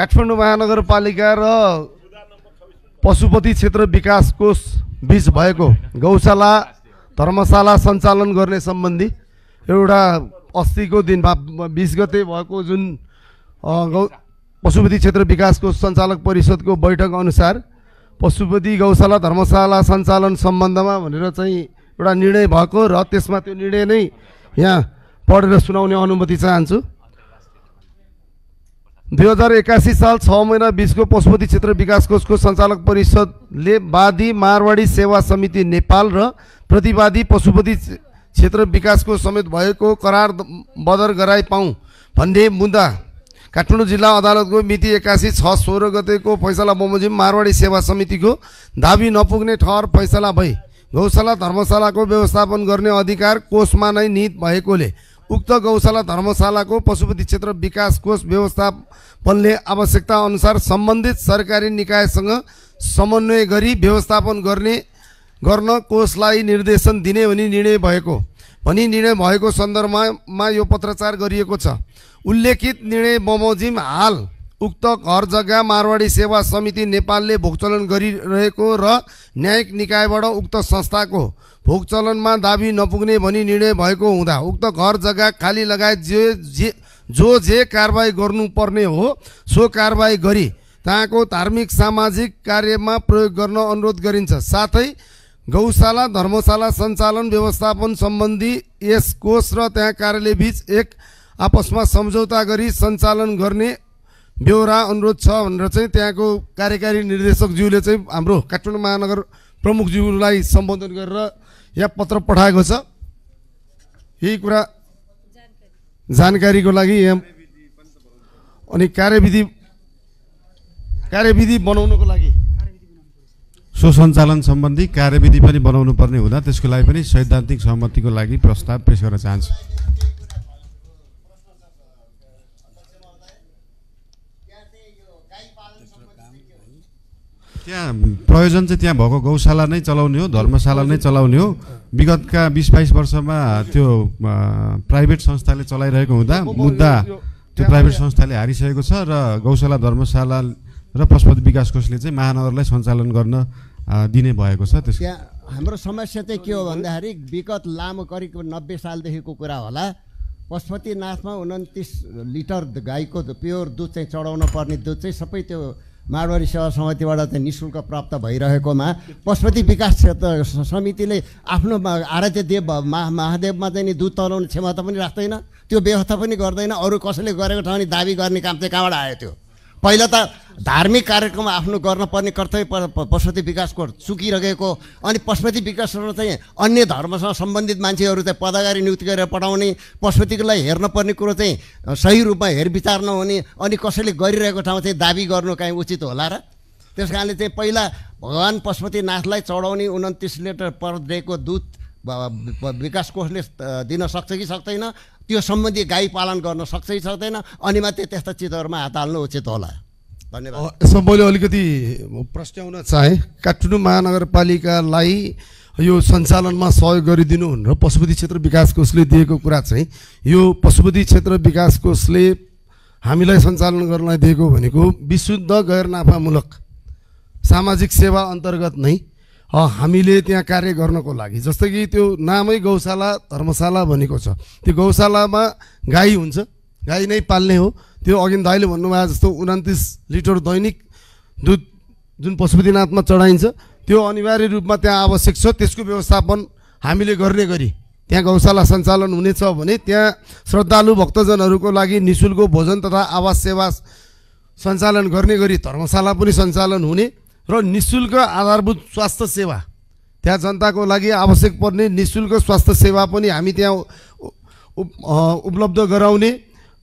काठमाडौँ महानगरपालिका र पशुपति क्षेत्र विकास कोष बिच भएको गौशाला धर्मशाला सञ्चालन गर्ने सम्बन्धी एउटा अस्तिको भा बिस गते भएको जुन गौ पशुपति क्षेत्र विकासको सञ्चालक परिषदको बैठक अनुसार पशुपति गौशाला धर्मशाला सञ्चालन सम्बन्धमा भनेर चाहिँ एउटा निर्णय भएको र त्यसमा त्यो निर्णय नै यहाँ पढेर सुनाउने अनुमति चाहन्छु दुई हजार एकासी साल छ महिना बिचको पशुपति क्षेत्र विकास कोषको सञ्चालक परिषदले वादी मारवाडी सेवा समिति नेपाल र प्रतिवादी पशुपति क्षेत्र विकास कोष समेत भएको करार बदर गराइ पाउँ भन्ने मुद्दा काठमाडौँ जिल्ला अदालतको मिति एक्कासी छ सोह्र गतेको फैसला बमोजिम मारवाडी सेवा समितिको दाबी नपुग्ने ठहर फैसला भई गौशाला धर्मशालाको व्यवस्थापन गर्ने अधिकार कोषमा नै निहित भएकोले उक्त गौशाला धर्मशालाको पशुपति क्षेत्र विकास कोष व्यवस्थापनले आवश्यकता अनुसार सम्बन्धित सरकारी निकायसँग समन्वय गरी व्यवस्थापन गर्ने गर्न कोषलाई निर्देशन दिने भनी निर्णय भएको भनी निर्णय भएको सन्दर्भमा यो पत्रचार गरिएको छ उल्लेखित निर्णय बमोजिम हाल उक्त घर जग्गा मारवाडी सेवा समिति नेपालले भोगचलन गरिरहेको र न्यायिक निकायबाट उक्त संस्थाको भोगचलनमा दाबी नपुग्ने भनी निर्णय भएको हुँदा उक्त घर जग्गा खाली लगायत जे जे जो जे कारवाही गर्नुपर्ने हो सो कारवाही गरी त्यहाँको धार्मिक सामाजिक कार्यमा प्रयोग गर्न अनुरोध गरिन्छ साथै गौशाला धर्मशाला सञ्चालन व्यवस्थापन सम्बन्धी यस कोष र त्यहाँ कार्यालयबीच एक आपसमा सम्झौता गरी सञ्चालन गर्ने बेहोरा अनुरोध छ भनेर चाहिँ त्यहाँको कार्यकारी निर्देशकज्यूले चाहिँ हाम्रो काठमाडौँ महानगर प्रमुखज्यूलाई सम्बोधन गरेर यहाँ पत्र पठाएको छ यही कुरा जानकारीको लागि यहाँ अनि कार्यविधि कार्यविधि बनाउनुको लागि सुसञ्चालन सम्बन्धी कार्यविधि पनि बनाउनु पर्ने हुँदा त्यसको लागि पनि सैद्धान्तिक सहमतिको लागि प्रस्ताव पेस गर्न चाहन्छु त्यहाँ प्रयोजन चाहिँ त्यहाँ भएको गौशाला नै चलाउने हो धर्मशाला नै चलाउने हो विगतका बिस बाइस वर्षमा त्यो प्राइभेट संस्थाले चलाइरहेको हुँदा मुद्दा त्यो प्राइभेट संस्थाले हारिसकेको छ र गौशाला धर्मशाला र पशुपति विकास कोषले चाहिँ महानगरलाई सञ्चालन गर्न दिने भएको छ त्यस हाम्रो समस्या चाहिँ के हो भन्दाखेरि विगत लामो करिब नब्बे सालदेखिको कुरा होला पशुपतिनाथमा उन्तिस लिटर गाईको प्योर दुध चाहिँ चढाउन पर्ने दुध चाहिँ सबै त्यो माडवारी सेवा समितिबाट चाहिँ नि प्राप्त भइरहेकोमा पशुपति विकास क्षेत्र समितिले आफ्नो आराध्य देव महा महादेवमा चाहिँ नि दुध तलाउने क्षमता पनि राख्दैन त्यो व्यवस्था पनि गर्दैन अरू कसैले गरेको ठाउँ दाबी गर्ने काम चाहिँ कहाँबाट आयो त्यो पहिला त धार्मिक कार्यक्रम आफ्नो गर्न पर्ने कर्तव्य पशुपति विकास कोर्ट चुकिरहेको अनि पशुपति विकास चाहिँ अन्य धर्मसँग सम्बन्धित मान्छेहरू चाहिँ पदाकारी नियुक्ति गरेर पठाउने पशुपतिलाई हेर्नुपर्ने कुरो चाहिँ सही रूपमा हेरविचार नहुने अनि कसैले गरिरहेको ठाउँ चाहिँ दाबी गर्नु काहीँ उचित होला र त्यस कारणले चाहिँ पहिला भगवान् पशुपतिनाथलाई चढाउने उन्तिस लिटर पर डेको दुध विकास कोषले दिन सक्छ कि सक्दैन त्यो सम्बन्धी गाई पालन गर्न सक्छ कि सक्दैन अनि मात्रै त्यस्ता चिजहरूमा हात हाल्नु उचित होला धन्यवाद यसमा मैले अलिकति प्रश्न प्रस्ट्याउन चाहेँ काठमाडौँ महानगरपालिकालाई यो सञ्चालनमा सहयोग गरिदिनु भनेर पशुपति क्षेत्र विकास कोषले दिएको कुरा चाहिँ यो पशुपति क्षेत्र विकास कोषले हामीलाई सञ्चालन गर्नलाई दिएको भनेको विशुद्ध गैर नाफामूलक सामाजिक सेवा अन्तर्गत नै हामीले त्यहाँ कार्य गर्नको लागि जस्तो कि त्यो नामै गौशाला धर्मशाला भनेको छ त्यो गौशालामा गाई हुन्छ गाई नै पाल्ने हो त्यो अघि दाइले भन्नुभयो जस्तो उन्तिस लिटर दैनिक दुध जुन पशुपतिनाथमा चढाइन्छ त्यो अनिवार्य रूपमा त्यहाँ आवश्यक छ त्यसको व्यवस्थापन हामीले गर्ने गरी त्यहाँ गौशाला सञ्चालन हुनेछ भने त्यहाँ श्रद्धालु भक्तजनहरूको लागि नि शुल्क भोजन तथा आवास सेवा सञ्चालन गर्ने गरी धर्मशाला पनि सञ्चालन हुने र निशुल्क आधारभूत स्वास्थ्य सेवा त्यहाँ जनताको लागि आवश्यक पर्ने निशुल्क स्वास्थ्य सेवा पनि हामी त्यहाँ उपलब्ध गराउने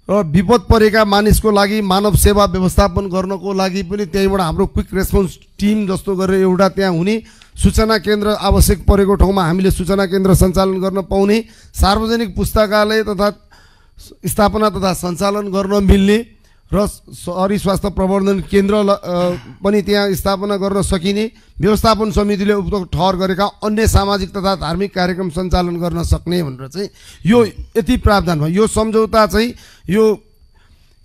र विपद परेका मानिसको लागि मानव सेवा व्यवस्थापन गर्नको लागि पनि त्यहीँबाट हाम्रो क्विक रेस्पोन्स टिम जस्तो गरेर एउटा त्यहाँ हुने सूचना केन्द्र आवश्यक परेको ठाउँमा हामीले सूचना केन्द्र सञ्चालन गर्न पाउने सार्वजनिक पुस्तकालय तथा स्थापना तथा सञ्चालन गर्न मिल्ने र सहरी स्वास्थ्य प्रबन्धन केन्द्र पनि त्यहाँ स्थापना गर्न सकिने व्यवस्थापन समितिले उक्त ठहर गरेका अन्य सामाजिक तथा धार्मिक कार्यक्रम सञ्चालन गर्न सक्ने भनेर चाहिँ यो यति भयो यो सम्झौता चाहिँ यो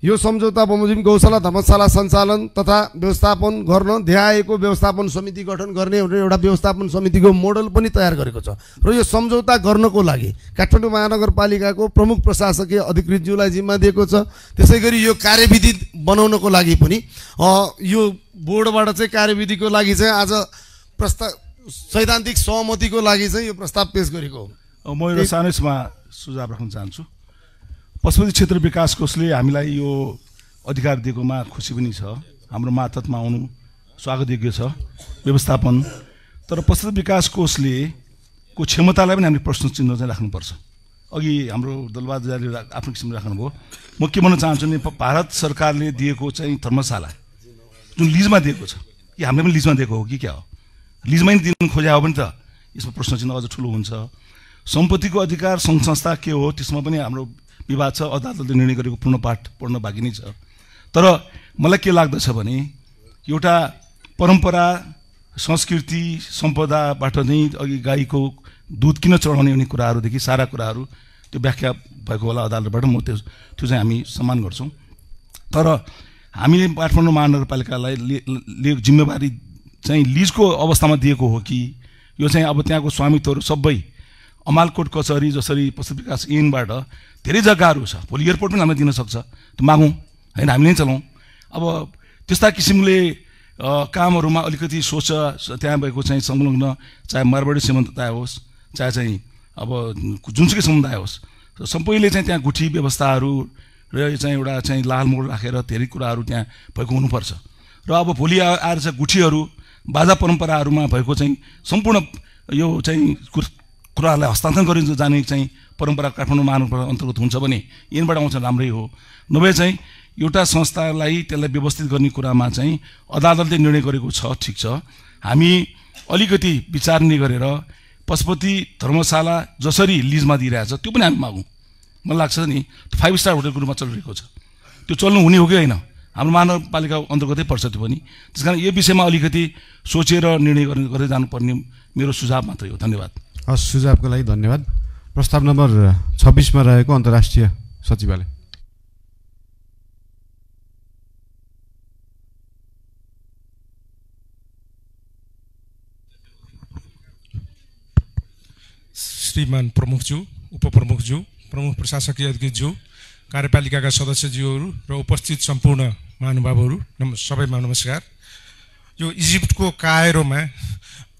यो सम्झौता बमोजिम गौशाला धर्मशाला सञ्चालन तथा व्यवस्थापन गर्न ध्याएको व्यवस्थापन समिति गठन गर्ने एउटा व्यवस्थापन समितिको मोडल पनि तयार गरेको छ र यो सम्झौता गर्नको लागि काठमाडौँ महानगरपालिकाको प्रमुख प्रशासकीय अधिकृतज्यूलाई जिम्मा दिएको छ त्यसै गरी यो कार्यविधि बनाउनको लागि पनि यो बोर्डबाट चाहिँ कार्यविधिको लागि चाहिँ आज प्रस्ताव सैद्धान्तिक सहमतिको लागि चाहिँ यो प्रस्ताव पेस गरेको हो म एउटा सानो सुझाव राख्न चाहन्छु पशुपति क्षेत्र विकास कोषले हामीलाई यो अधिकार दिएकोमा खुसी पनि छ हाम्रो मार्फतमा आउनु स्वागतयोग्य छ व्यवस्थापन तर पशुपति विकास कोषले को क्षमतालाई पनि हामीले प्रश्न चिन्ह चाहिँ राख्नुपर्छ अघि हाम्रो दलबहादुरले आफ्नो किसिमले राख्नुभयो म के भन्न चाहन्छु भने भारत सरकारले दिएको चाहिँ धर्मशाला जुन लिजमा दिएको छ कि हामीले पनि लिजमा दिएको हो कि क्या हो लिजमा नि दिनु खोज्या हो भने त यसमा प्रश्न चिन्ह अझ ठुलो हुन्छ सम्पत्तिको अधिकार सङ्घ संस्था के हो त्यसमा पनि हाम्रो विवाद छ अदालतले निर्णय गरेको पूर्ण पाठ पढ्न बाँकी नै छ तर मलाई के लाग्दछ भने एउटा परम्परा संस्कृति सम्पदाबाट नै अघि गाईको दुध किन चढाउने भन्ने कुराहरूदेखि सारा कुराहरू त्यो व्याख्या भएको होला अदालतबाट म त्यो त्यो चाहिँ हामी सम्मान गर्छौँ तर हामीले काठमाडौँ महानगरपालिकालाई जिम्मेवारी चाहिँ लिजको अवस्थामा दिएको हो कि यो चाहिँ अब त्यहाँको स्वामित्वहरू सबै अमालकोट कचहरी जसरी पशु विकास एनबाट धेरै जग्गाहरू छ भोलि एयरपोर्ट पनि हामीले दिनसक्छ त्यो मागौँ होइन हामीले नै चलाउँ अब त्यस्ता किसिमले कामहरूमा अलिकति सोच त्यहाँ भएको चाहिँ संलग्न चाहे मारवाडी समुदाय होस् चाहे चाहिँ अब जुनसुकै समुदाय होस् सबैले चाहिँ त्यहाँ गुठी व्यवस्थाहरू र चाहिँ एउटा चाहिँ लालमोड राखेर धेरै कुराहरू त्यहाँ भएको हुनुपर्छ र अब भोलि आएर चाहिँ गुठीहरू बाजा परम्पराहरूमा भएको चाहिँ सम्पूर्ण यो चाहिँ कुराहरूलाई हस्तान्तरण गरिन्छ जाने चाहिँ परम्परा काठमाडौँ महानगरपालिका अन्तर्गत हुन्छ भने यिनबाट आउँछ राम्रै हो नभए चाहिँ एउटा संस्थालाई त्यसलाई व्यवस्थित गर्ने कुरामा चाहिँ अदालतले निर्णय गरेको छ ठिक छ हामी अलिकति विचार नै गरेर पशुपति धर्मशाला जसरी लिजमा दिइरहेछ त्यो पनि हामी मागौँ मलाई लाग्छ नि फाइभ स्टार होटलको रूपमा चलिरहेको छ त्यो चल्नु हुने हो कि होइन हाम्रो महानगरपालिका अन्तर्गतै पर्छ त्यो पनि त्यस कारण यो विषयमा अलिकति सोचेर निर्णय गर्ने गर्दै जानुपर्ने मेरो सुझाव मात्रै हो धन्यवाद हस् सुझावको लागि धन्यवाद प्रस्ताव नम्बर छब्बिसमा रहेको अन्तर्राष्ट्रिय सचिवालय श्रीमान प्रमुखज्यू उपप्रमुखज्यू प्रमुख प्रशासकीय अध्यक्षज्यू कार्यपालिकाका सदस्यज्यूहरू र उपस्थित सम्पूर्ण महानुभावहरू नम सबैमा नमस्कार यो इजिप्टको कायरोमा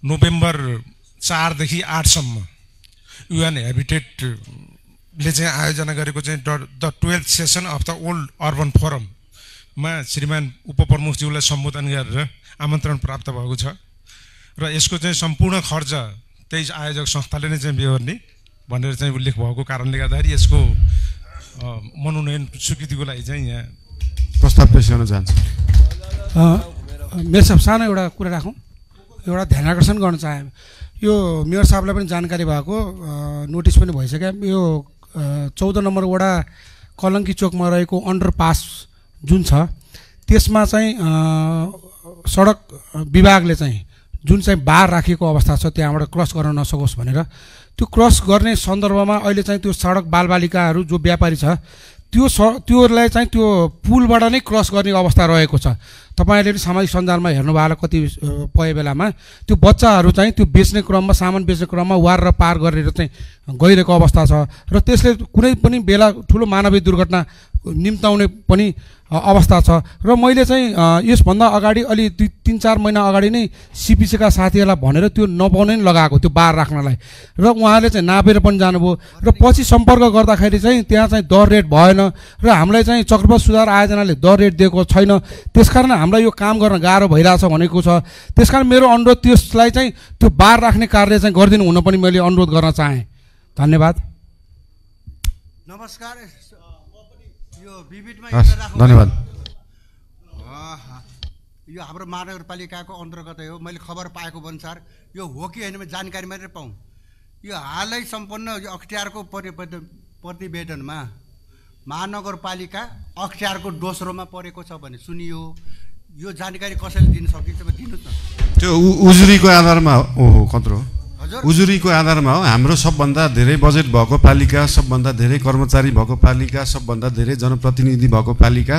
नोभेम्बर चारदेखि आठसम्म युएन हेबिटेटले चाहिँ आयोजना गरेको चाहिँ the the twelfth session of the world urban फोरममा श्रीमान उपप्रमुखज्यूलाई सम्बोधन गरेर आमन्त्रण प्राप्त भएको छ र यसको चाहिँ सम्पूर्ण खर्च त्यही आयोजक संस्थाले नै चाहिँ बेहोर्ने भनेर चाहिँ उल्लेख भएको कारणले गर्दाखेरि यसको मनोनयन स्वीकृतिको लागि चाहिँ यहाँ प्रस्ताव पेस गर्न चाहन्छु मेरो सानो एउटा कुरा राखौँ एउटा ध्यान आकर्षण गर्न चाहे यो मेयर साहबलाई पनि जानकारी भएको नोटिस पनि भइसक्यो यो चौध नम्बर वडा कलङ्की चोकमा रहेको अन्डरपास जुन छ त्यसमा चाहिँ सडक विभागले चाहिँ जुन चाहिँ बार राखिएको अवस्था छ त्यहाँबाट क्रस गर्न नसकोस् भनेर त्यो क्रस गर्ने सन्दर्भमा अहिले चाहिँ त्यो सडक बालबालिकाहरू जो व्यापारी छ त्यो स त्योलाई चाहिँ त्यो पुलबाट नै क्रस गर्ने अवस्था रहेको छ तपाईँहरूले पनि सामाजिक सञ्जालमा हेर्नुभयो कति पय बेलामा त्यो बच्चाहरू चाहिँ त्यो बेच्ने क्रममा सामान बेच्ने क्रममा वार र पार गरेर चाहिँ गइरहेको अवस्था छ र त्यसले कुनै पनि बेला ठुलो मानवीय दुर्घटना निम्ताउने पनि अवस्था छ र मैले चाहिँ यसभन्दा अगाडि अलि दुई तिन चार महिना अगाडि नै सिपिसीका साथीहरूलाई भनेर त्यो नपाउने नै लगाएको त्यो बार राख्नलाई र उहाँहरूले चाहिँ नापेर पनि जानुभयो र पछि सम्पर्क गर्दाखेरि चाहिँ त्यहाँ चाहिँ दर रेट भएन र हामीलाई चाहिँ चक्रपथ सुधार आयोजनाले दर रेट दिएको छैन त्यसकारण हामीलाई यो काम गर्न गाह्रो भइरहेछ भनेको छ त्यसकारण मेरो अनुरोध त्यसलाई चाहिँ त्यो बार राख्ने कार्य चाहिँ गरिदिनु हुन पनि मैले अनुरोध गर्न चाहेँ धन्यवाद नमस्कार धन्यवाद यो हाम्रो महानगरपालिकाको अन्तर्गत हो मैले खबर पाएको अनुसार यो हो कि होइन जानकारी मात्रै पाउँ यो हालै सम्पन्न यो अख्तियारको प्रतिवेदनमा महानगरपालिका अख्तियारको दोस्रोमा परेको छ भने सुनियो यो जानकारी कसैले दिन सकिन्छ दिनुहोस् न त्यो उजुरीको आधारमा हो कत्रो हो उजुरीको आधारमा हो हाम्रो सबभन्दा धेरै बजेट भएको पालिका सबभन्दा धेरै कर्मचारी भएको पालिका सबभन्दा धेरै जनप्रतिनिधि भएको पालिका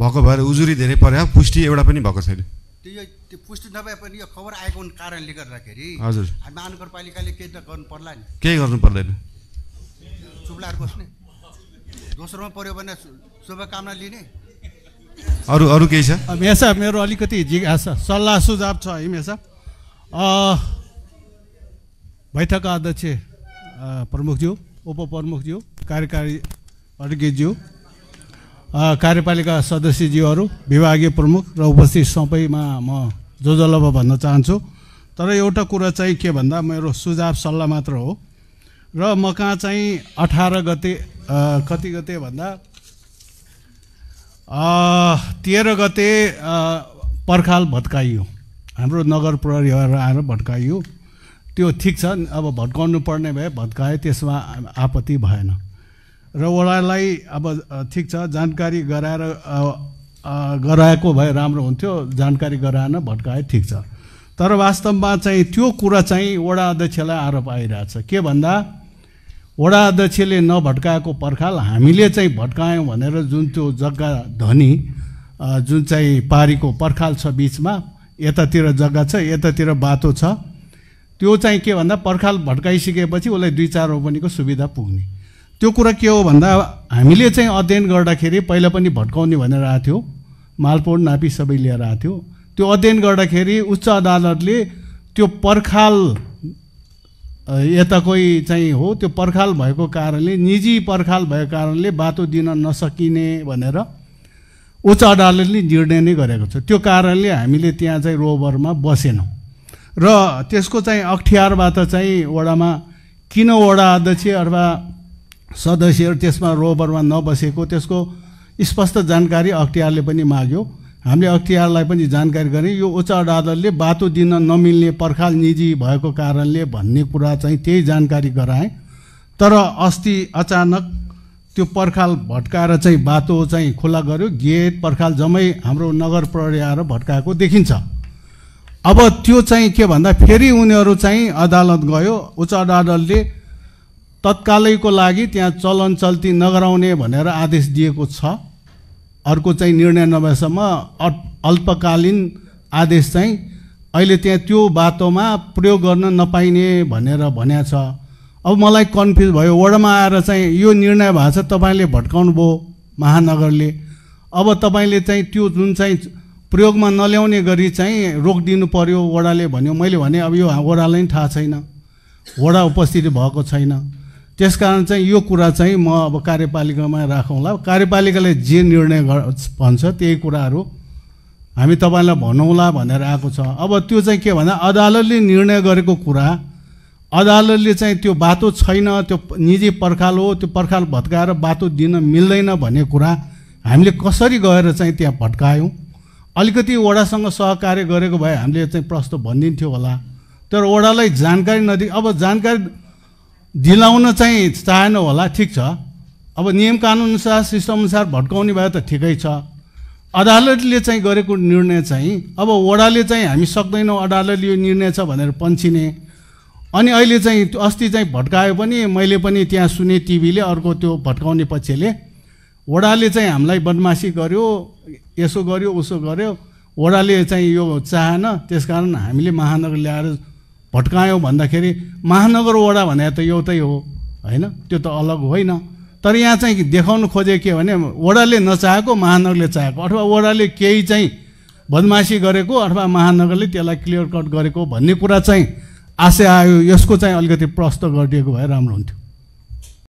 भएको भएर उजुरी धेरै पर्या पुष्टि एउटा पनि भएको छैन त्यो त्यो पुष्टि नभए पनि यो खबर आएको कारणले गर्दाखेरि हजुर महानगरपालिकाले केही त गर्नु पर्ला नि केही गर्नु पर्दैन चुप्लाएर बस्ने दोस्रोमा पऱ्यो भने शुभकामना लिने अरू अरू केही छ मेसा मेरो अलिकति जिज्ञासा सल्लाह सुझाव छ है मेसा बैठकका अध्यक्ष प्रमुखज्यू उपप्रमुखज्यू कार्यकारी अड्केज्यू कार्यपालिका सदस्यज्यूहरू विभागीय प्रमुख र उपस्थित सबैमा म जो जलब भन्न चाहन्छु तर एउटा कुरा चाहिँ के भन्दा मेरो सुझाव सल्लाह मात्र हो र म कहाँ चाहिँ अठार गते कति गते भन्दा तेह्र गते पर्खाल भत्काइयो हाम्रो नगर प्रहरीहरू आएर भत्काइयो त्यो ठिक छ अब भत्काउनु पर्ने भए भत्काए त्यसमा आपत्ति भएन र वडालाई अब ठिक छ जानकारी गराएर गराएको भए राम्रो हुन्थ्यो जानकारी गराएन भट्काए ठिक छ तर वास्तवमा चाहिँ त्यो कुरा चाहिँ वडा अध्यक्षलाई आरोप आइरहेछ के भन्दा वडा अध्यक्षले नभट्काएको पर्खाल हामीले चाहिँ भट्कायौँ भनेर जुन त्यो जग्गा धनी जुन चाहिँ पारीको पर्खाल छ बिचमा यतातिर जग्गा छ यतातिर बाटो छ त्यो चाहिँ के भन्दा पर्खाल भड्काइसकेपछि उसलाई दुई चार रोपनीको सुविधा पुग्ने त्यो कुरा के हो भन्दा हामीले चाहिँ अध्ययन गर्दाखेरि पहिला पनि भट्काउने भनेर आएको थियो मालपोड नापी सबै लिएर आएको थियो त्यो अध्ययन गर्दाखेरि उच्च अदालतले त्यो पर्खाल यताकै चाहिँ हो त्यो पर्खाल भएको कारणले निजी पर्खाल भएको कारणले बाटो दिन नसकिने भनेर उच्च अदालतले निर्णय नै गरेको छ त्यो कारणले हामीले त्यहाँ चाहिँ रोभरमा बसेनौँ र त्यसको चाहिँ अख्तियारबाट चाहिँ वडामा किन वडा अध्यक्ष अथवा सदस्यहरू त्यसमा रोबरमा नबसेको त्यसको स्पष्ट जानकारी अख्तियारले पनि माग्यो हामीले अख्तियारलाई पनि जानकारी गऱ्यौँ यो उच्च अदालतले बाटो दिन नमिल्ने पर्खाल निजी भएको कारणले भन्ने कुरा चाहिँ त्यही जानकारी गराए तर अस्ति अचानक त्यो पर्खाल भट्काएर चाहिँ बाटो चाहिँ खुला गर्यो गेट पर्खाल जम्मै हाम्रो नगर प्रहरी आएर भट्काएको देखिन्छ अब त्यो चाहिँ के भन्दा फेरि उनीहरू चाहिँ अदालत गयो उच्च अदालतले तत्कालैको लागि त्यहाँ चलन चल्ती नगराउने भनेर आदेश दिएको छ अर्को चाहिँ निर्णय नभएसम्म अल्पकालीन आदेश चाहिँ अहिले त्यहाँ त्यो बाटोमा प्रयोग गर्न नपाइने भनेर भन्या छ अब मलाई कन्फ्युज भयो वडामा आएर चाहिँ यो निर्णय भएको छ तपाईँले भट्काउनु भयो महानगरले अब तपाईँले चाहिँ त्यो जुन चाहिँ प्रयोगमा नल्याउने गरी चाहिँ रोकिदिनु पर्यो वडाले भन्यो मैले भने अब यो वडालाई पनि थाहा छैन वडा उपस्थिति भएको छैन त्यसकारण चाहिँ यो कुरा चाहिँ म अब कार्यपालिकामा राखौँला कार्यपालिकाले जे निर्णय भन्छ त्यही कुराहरू हामी तपाईँलाई भनौँला भनेर आएको छ अब त्यो चाहिँ के भन्दा अदालतले निर्णय गरेको कुरा अदालतले चाहिँ त्यो बाटो छैन त्यो निजी पर्खाल हो त्यो पर्खाल भत्काएर बाटो दिन मिल्दैन भन्ने कुरा हामीले कसरी गएर चाहिँ त्यहाँ भट्कायौँ अलिकति वडासँग सहकार्य गरेको भए हामीले चाहिँ प्रस्तुत भनिदिन्थ्यो होला तर वडालाई जानकारी नदि अब जानकारी दिलाउन चाहिँ चाहेन होला ठिक छ अब नियम कानुनअनुसार सिस्टमअनुसार भट्काउने भए त ठिकै छ अदालतले चाहिँ गरेको निर्णय चाहिँ अब वडाले चाहिँ हामी सक्दैनौँ अदालतले यो निर्णय छ भनेर पन्छिने अनि अहिले चाहिँ अस्ति चाहिँ भट्कायो पनि मैले पनि त्यहाँ सुने टिभीले अर्को त्यो भट्काउने पक्षले वडाले चाहिँ हामीलाई बदमासी गर्यो यसो गर्यो उसो गर्यो वडाले चाहिँ यो चाहन त्यसकारण हामीले महानगर ल्याएर भट्कायौँ भन्दाखेरि महानगर वडा भने त एउटै हो होइन त्यो त अलग होइन तर यहाँ चाहिँ देखाउनु खोजे के भने वडाले नचाहेको महानगरले चाहेको अथवा वडाले केही चाहिँ बदमासी गरेको अथवा महानगरले त्यसलाई क्लियर कट गरेको भन्ने कुरा चाहिँ आशय आयो यसको चाहिँ अलिकति प्रस्त गरिदिएको भए राम्रो हुन्थ्यो